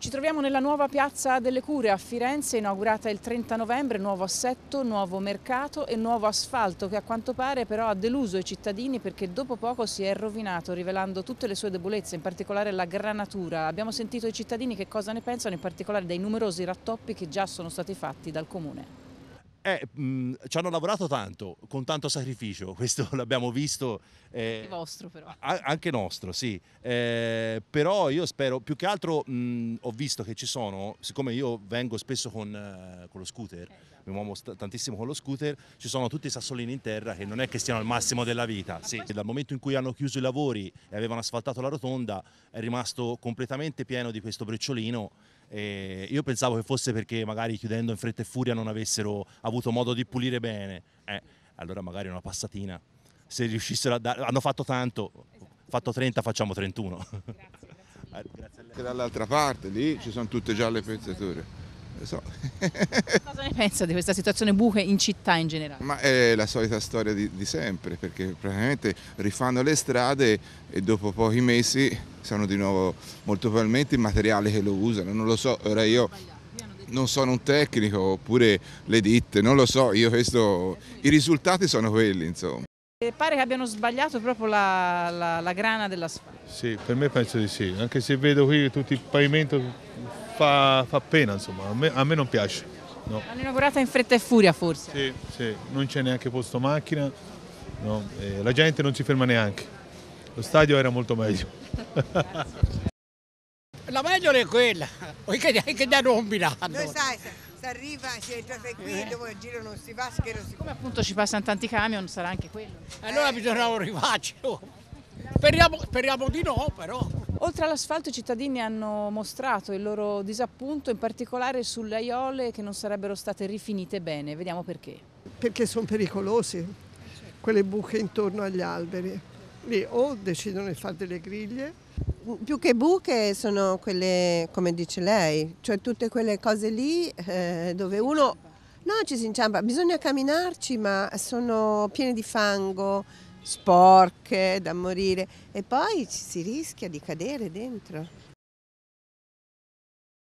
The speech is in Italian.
Ci troviamo nella nuova piazza delle Cure a Firenze, inaugurata il 30 novembre, nuovo assetto, nuovo mercato e nuovo asfalto che a quanto pare però ha deluso i cittadini perché dopo poco si è rovinato rivelando tutte le sue debolezze, in particolare la granatura. Abbiamo sentito i cittadini che cosa ne pensano, in particolare dei numerosi rattoppi che già sono stati fatti dal comune. Eh, mh, mm, ci hanno lavorato tanto, con tanto sacrificio, questo l'abbiamo visto. Eh, anche vostro però. A- anche nostro, sì. Eh, però io spero, più che altro mh, mm, ho visto che ci sono, siccome io vengo spesso con, uh, con lo scooter, esatto. mi muovo st- tantissimo con lo scooter, ci sono tutti i sassolini in terra che non è che siano al massimo della vita. Sì. Dal momento in cui hanno chiuso i lavori e avevano asfaltato la rotonda è rimasto completamente pieno di questo brecciolino e eh, io pensavo che fosse perché magari chiudendo in fretta e furia non avessero avuto modo di pulire bene. Eh, allora magari una passatina. Se riuscissero a dare... Hanno fatto tanto, esatto. fatto 30, facciamo 31. Grazie. grazie. grazie Dall'altra parte lì ci sono tutte già le pezzature. So. Cosa ne pensa di questa situazione buche in città in generale? Ma è la solita storia di, di sempre, perché praticamente rifanno le strade e dopo pochi mesi sono di nuovo molto probabilmente i materiali che lo usano, non lo so, ora io non sono un tecnico oppure le ditte, non lo so, io questo, i risultati sono quelli insomma. E pare che abbiano sbagliato proprio la, la, la grana dell'asfalto. Sì, per me penso di sì, anche se vedo qui tutto il pavimento fa, fa pena, insomma, a me, a me non piace. No. L'hanno inaugurata in fretta e furia forse? Sì, sì. non c'è neanche posto macchina, no. eh, la gente non si ferma neanche. Lo stadio era molto meglio. la meglio è quella, che, che da non Milano. Noi sai, se arriva, si entra qui, eh. dove il giro non si va, che non si Come appunto ci passano tanti camion, sarà anche quello. Allora eh. bisognava un rifaccio. Speriamo, speriamo di no, però. Oltre all'asfalto i cittadini hanno mostrato il loro disappunto in particolare sulle aiole che non sarebbero state rifinite bene, vediamo perché. Perché sono pericolosi quelle buche intorno agli alberi, lì o decidono di fare delle griglie. Più che buche sono quelle, come dice lei, cioè tutte quelle cose lì eh, dove uno... No, ci si inciampa, bisogna camminarci ma sono piene di fango, sporche da morire e poi ci si rischia di cadere dentro.